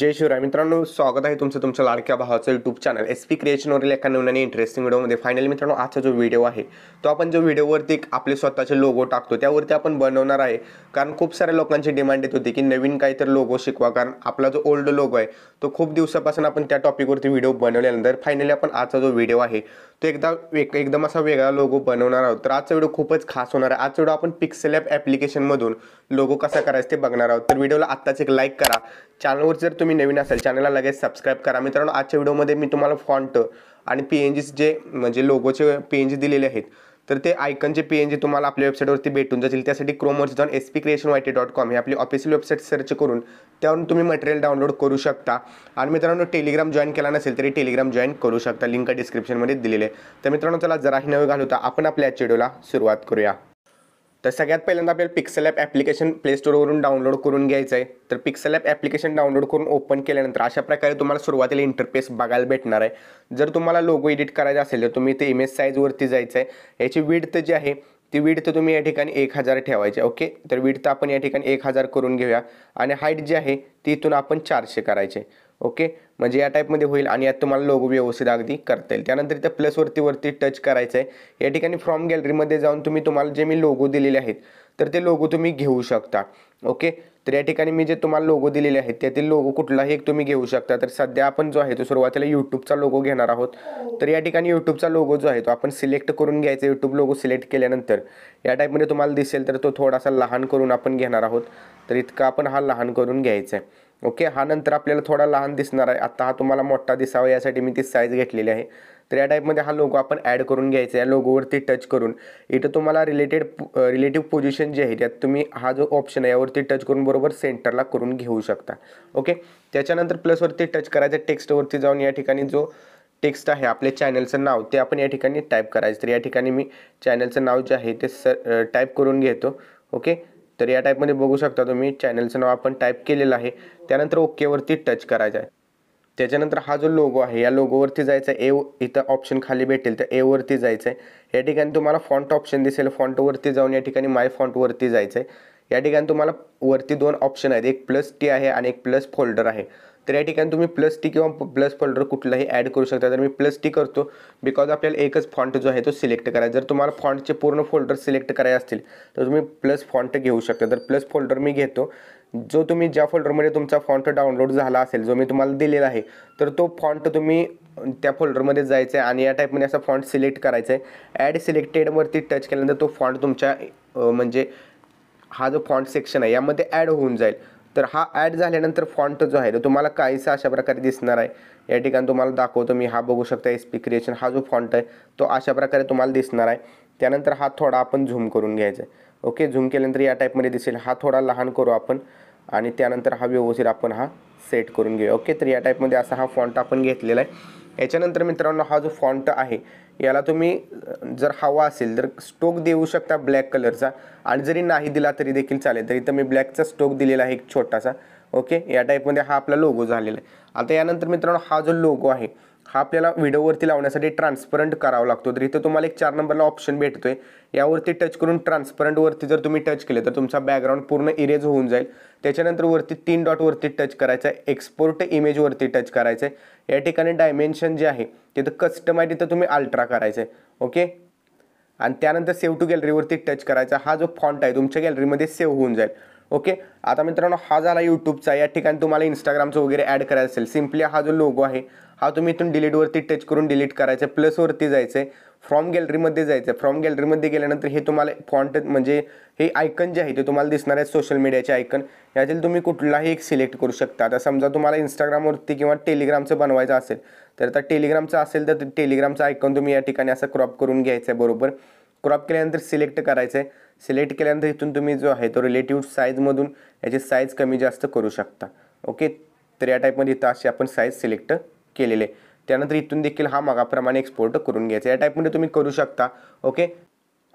जय शिवराय मित्रांनो स्वागत आहे तुमचं तुमच्या लाडक्या भावाचं यूट्यूब चॅनल एस पी क्रिएशनवरील एका नवीन आणि इंटरेस्टिंग व्हिडिओमध्ये फायनल मित्रांनो आजचा जो व्हिडिओ आहे तो आपण जो व्हिडिओवरती आपले स्वतःचे लोगो टाकतो त्यावरती आपण बनवणार आहे कारण खूप साऱ्या लोकांची डिमांड येत होती की नवीन काहीतरी लोगो शिकवा कारण आपला जो ओल्ड लोगो आहे तो खूप दिवसापासून आपण त्या टॉपिकवरती व्हिडिओ बनवल्यानंतर फायनली आपण आजचा जो व्हिडिओ आहे तो एकदा एक एकदम असा वेगळा लोगो बनवणार आहोत तर आजचा व्हिडिओ खूपच खास होणार आहे आजचा व्हिडिओ आपण पिक्सेल ॲप ॲप्लिकेशनमधून लोगो कसा करायचा ते बघणार आहोत तर व्हिडिओला आत्ताच एक लाईक करा चॅनलवर जर तुम्ही नवीन असाल चॅनलला लगेच सबस्क्राईब करा मित्रांनो आजच्या व्हिडिओमध्ये मी तुम्हाला फॉन्ट आणि पी एन जे म्हणजे लोगोचे पी एन दिलेले आहेत तर ते आयकनचे पी एन जी तुम्हाला आपल्या वेबसाईटवरती भेटून जातील त्यासाठी क्रोमवर जाऊन S P creation YT dot com हे आपली ऑफिशियल वेबसाईट सर्च करून त्यावरून तुम्ही मटेरियल डाउनलोड करू शकता आणि मित्रांनो टेलिग्राम जॉईन केला नसेल तरी टेलिग्राम जॉईन करू शकता लिंक डिस्क्रिप्शनमध्ये दिलेले आहे तर मित्रांनो त्याला जराही नवे घालवता आपण आपल्या व्हिडिओला सुरुवात करूया तर सगळ्यात पहिल्यांदा आपल्याला पिक्सल ॲप ॲप्लिकेशन प्लेस्टोरवरून डाउनलोड करून घ्यायचं आहे तर पिक्सल ॲप ॲप्लिकेशन डाउनलोड करून ओपन केल्यानंतर अशा प्रकारे तुम्हाला सुरुवातीला इंटरफेस बघायला भेटणार आहे जर तुम्हाला लोगो एडिट करायचा असेल तर तुम्ही ते इमेज साईजवरती जायचं आहे याची विडथ जी आहे ती विडथ तुम्ही या ठिकाणी एक हजार ठेवायची ओके तर विडथ आपण या ठिकाणी एक हजार करून घेऊया आणि हाईट जी आहे ती इथून आपण चारशे करायचे ओके म्हणजे या टाईपमध्ये होईल आणि यात तुम्हाला लोगो व्यवस्थित अगदी करता येईल त्यानंतर इथं प्लसवरती वरती टच करायचं आहे या ठिकाणी फ्रॉम गॅलरीमध्ये जाऊन तुम्ही तुम्हाला जे मी लोगो दिलेले आहेत तर ते लोगो तुम्ही घेऊ शकता ओके तर या ठिकाणी मी जे तुम्हाला लोगो दिलेले आहेत त्यातील लोगो कुठलाही एक तुम्ही घेऊ शकता तर सध्या आपण जो आहे तो सुरुवातीला युट्यूबचा लोगो घेणार आहोत तर या ठिकाणी युट्यूबचा लोगो जो आहे तो आपण सिलेक्ट करून घ्यायचा युट्यूब लोगो सिलेक्ट केल्यानंतर या टाईपमध्ये तुम्हाला दिसेल तर तो थोडासा लहान करून आपण घेणार आहोत तर इतका आपण हा लहान करून घ्यायचा आहे ओके हा नंतर आपल्याला थोडा लहान दिसणार आहे आत्ता हा तुम्हाला मोठा दिसावा यासाठी मी ती साईज घेतलेली आहे तर या टाईपमध्ये हा लोगो आपण ॲड करून घ्यायचा या लोगोवरती टच करून इथं तुम्हाला रिलेटेड रिलेटिव्ह पोझिशन जे आहे त्यात तुम्ही हा जो ऑप्शन आहे यावरती टच करून बरोबर सेंटरला करून घेऊ शकता ओके त्याच्यानंतर प्लसवरती टच करायचं टेक्स्टवरती जाऊन या ठिकाणी जो टेक्स्ट आहे आपल्या चॅनलचं नाव ते आपण या ठिकाणी टाईप करायचं तर या ठिकाणी मी चॅनलचं नाव जे आहे ते स टाईप करून घेतो ओके तर या टाईपमध्ये बघू शकता तुम्ही चॅनलचं नाव आपण टाईप केलेलं आहे त्यानंतर ओकेवरती टच करायचं आहे त्याच्यानंतर हा जो लोगो आहे या लोगोवरती जायचं आहे ए इथं ऑप्शन खाली भेटेल तर एवरती जायचं आहे या ठिकाणी तुम्हाला फॉन्ट ऑप्शन दिसेल फॉन्टवरती जाऊन या ठिकाणी माय फॉन्टवरती जायचं आहे या ठिकाणी तुम्हाला वरती दोन ऑप्शन आहेत एक प्लस टी आहे आणि एक प्लस फोल्डर आहे तर या ठिकाणी तुम्ही प्लस टी किंवा प्लस फोल्डर कुठलाही ॲड करू शकता तर मी प्लस टी करतो बिकॉज आपल्याला एकच फॉन्ट जो आहे तो सिलेक्ट करायचा जर तुम्हाला फॉन्टचे पूर्ण फोल्डर सिलेक्ट करायचे असतील तर तुम्ही प्लस फॉन्ट घेऊ शकता तर प्लस फोल्डर मी घेतो जो तुम्ही ज्या फोल्डरमध्ये तुमचा फॉन्ट डाउनलोड झाला असेल जो मी तुम्हाला दिलेला आहे तर तो फॉन्ट तुम्ही त्या फोल्डरमध्ये जायचं आहे आणि या टाईपमध्ये असा फॉन्ट सिलेक्ट करायचा आहे ॲड सिलेक्टेडवरती टच केल्यानंतर तो फॉन्ट तुमच्या म्हणजे हा जो फॉन्ट सेक्शन आहे यामध्ये ॲड होऊन जाईल तर हा ॲड झाल्यानंतर फॉन्ट जो आहे तो तुम्हाला काहीसा अशा प्रकारे दिसणार आहे या ठिकाणी तुम्हाला दाखवतो मी हा बघू शकता एस पी क्रिएशन हा जो फॉन्ट आहे तो अशा प्रकारे तुम्हाला दिसणार आहे त्यानंतर हा थोडा आपण झूम करून घ्यायचा आहे ओके झूम केल्यानंतर या टाईपमध्ये दिसेल हा थोडा लहान करू आपण आणि त्यानंतर हा व्यवस्थित आपण हा सेट करून घेऊ ओके तर या टाईपमध्ये असा हा फॉन्ट आपण घेतलेला आहे याच्यानंतर मित्रांनो हा जो फॉन्ट आहे याला तुम्ही जर हवा असेल तर स्टोक देऊ शकता ब्लॅक कलरचा आणि जरी नाही दिला तरी देखील चालेल तर इथं मी ब्लॅकचा स्टोक दिलेला आहे एक छोटासा ओके या टाईपमध्ये हा आपला लोगो झालेला आहे आता यानंतर मित्रांनो हा जो लोगो आहे हा आपल्याला व्हिडिओवरती लावण्यासाठी ट्रान्सपरंट करावा लागतो तर इथं तुम्हाला एक चार नंबरला ऑप्शन भेटतो आहे यावरती टच करून ट्रान्सपरंटवरती जर तुम्ही टच केले तर तुमचा बॅकग्राऊंड पूर्ण इरेज होऊन जाईल त्याच्यानंतर वरती तीन डॉटवरती टच करायचं आहे एक्सपोर्ट इमेजवरती टच करायचं आहे या ठिकाणी डायमेन्शन जे आहे तिथं कस्टमाय तिथं तुम्ही अल्ट्रा करायचं आहे ओके आणि त्यानंतर सेव्ह टू गॅलरीवरती टच करायचा हा जो फॉन्ट आहे तुमच्या गॅलरीमध्ये सेव्ह होऊन जाईल ओके आता मित्रांनो हा झाला यूट्यूबचा या ठिकाणी तुम्हाला इंस्टाग्रामचं वगैरे ॲड करायचं असेल सिम्पली हा जो लोगो आहे हा तुम्ही इथून डिलीटवरती टच करून डिलीट करायचं आहे प्लसवरती जायचं आहे फ्रॉम गॅलरीमध्ये जायचं आहे फ्रॉम गॅलरीमध्ये गेल्यानंतर हे तुम्हाला फॉन्ट म्हणजे हे आयकन जे आहे ते तुम्हाला दिसणार आहे सोशल मीडियाचे आयकन यातील तुम्ही कुठलाही एक सिलेक्ट करू शकता आता समजा तुम्हाला इंस्टाग्रामवरती किंवा टेलिग्रामचं बनवायचं असेल तर आता टेलिग्रामचं असेल तर टेलिग्रामचं आयकन तुम्ही या ठिकाणी असं क्रॉप करून घ्यायचं आहे बरोबर क्रॉप केल्यानंतर सिलेक्ट करायचं आहे सिलेक्ट केल्यानंतर इथून तुम्ही जो आहे तो रिलेटिव्ह साईजमधून याची साईज कमी जास्त करू शकता ओके तर या टाईपमध्ये इथं असे आपण साईज सिलेक्ट केलेले त्यानंतर इथून देखील हा मागाप्रमाणे एक्सपोर्ट करून घ्यायचा या टाईपमध्ये तुम्ही करू शकता ओके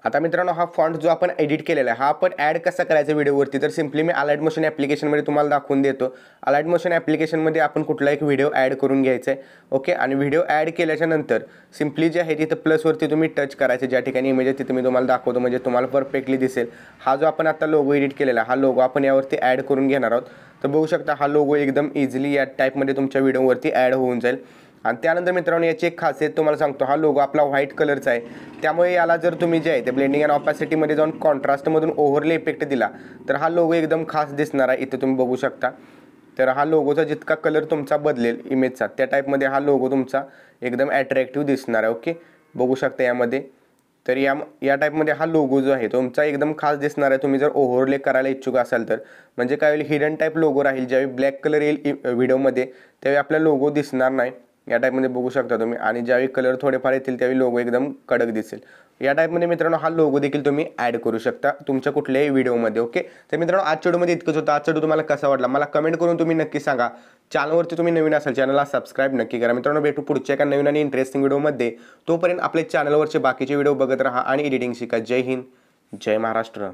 आता मित्रांनो हा फॉन्ट जो आपण एडिट केलेला आहे हा आपण ॲड कसा करायचा व्हिडिओवरती तर सिम्पली मी अलाइट मोशन ॲप्लिकेशनमध्ये तुम्हाला दाखवून देतो अलाइट मोशन ॲप्लिकेशनमध्ये आपण कुठला एक व्हिडिओ ॲड करून घ्यायचा आहे ओके आणि व्हिडिओ ॲड केल्याच्या नंतर सिम्पली जे आहे तिथं प्लसवरती तुम्ही टच करायचे ज्या ठिकाणी इमेज आहे तिथे मी तुम्हाला दाखवतो म्हणजे तुम्हाला परफेक्टली दिसेल हा जो आपण आता लोगो एडिट केलेला हा लोगो आपण यावरती ॲड करून घेणार आहोत तर बघू शकता हा लोगो एकदम इझिली या टाईपमध्ये तुमच्या व्हिडिओवरती ॲड होऊन जाईल आणि त्यानंतर मित्रांनो याची एक खासियत तुम्हाला सांगतो हा लोगो आपला व्हाईट कलरचा आहे त्यामुळे याला जर तुम्ही जे आहे ते ब्लेंडिंग अँड ऑपॅसिटीमध्ये जाऊन कॉन्ट्रास्टमधून ओव्हरले इफेक्ट दिला तर हा लोगो एकदम खास दिसणार आहे इथं तुम्ही बघू शकता तर हा लोगोचा जितका कलर तुमचा बदलेल इमेजचा त्या टाईपमध्ये हा लोगो तुमचा एकदम ॲट्रॅक्टिव्ह दिसणार आहे ओके बघू शकता यामध्ये तर या या टाईपमध्ये हा लोगो जो आहे तुमचा एकदम खास दिसणार आहे तुम्ही जर ओव्हरले करायला इच्छुक असाल तर म्हणजे काय होईल हिडन टाईप लोगो राहील ज्यावेळी ब्लॅक कलर येईल व्हिडिओमध्ये त्यावेळी आपला लोगो दिसणार नाही या टाईपमध्ये बघू शकता तुम्ही आणि ज्यावेळी कलर थोडेफार येतील त्यावेळी लोगो एकदम कडक दिसेल या टाईपमध्ये मित्रांनो हा लोगो देखील तुम्ही ॲड करू शकता तुमच्या कुठल्याही व्हिडिओमध्ये ओके तर मित्रांनो आज चेडूमध्ये इतकंच होतं आज चेडू तुम्हाला कसा वाटला मला कमेंट करून तुम्ही नक्की सांगा चॅनलवरती तुम्ही नवीन असाल चॅनलला सबस्क्राईब नक्की करा मित्रांनो भेटू पुढच्या एका नवीन आणि इंटरेस्टिंग व्हिडिओमध्ये तोपर्यंत आपल्या चॅनलवरचे बाकीचे व्हिडिओ बघत राहा आणि एडिटिंग शिका जय हिंद जय महाराष्ट्र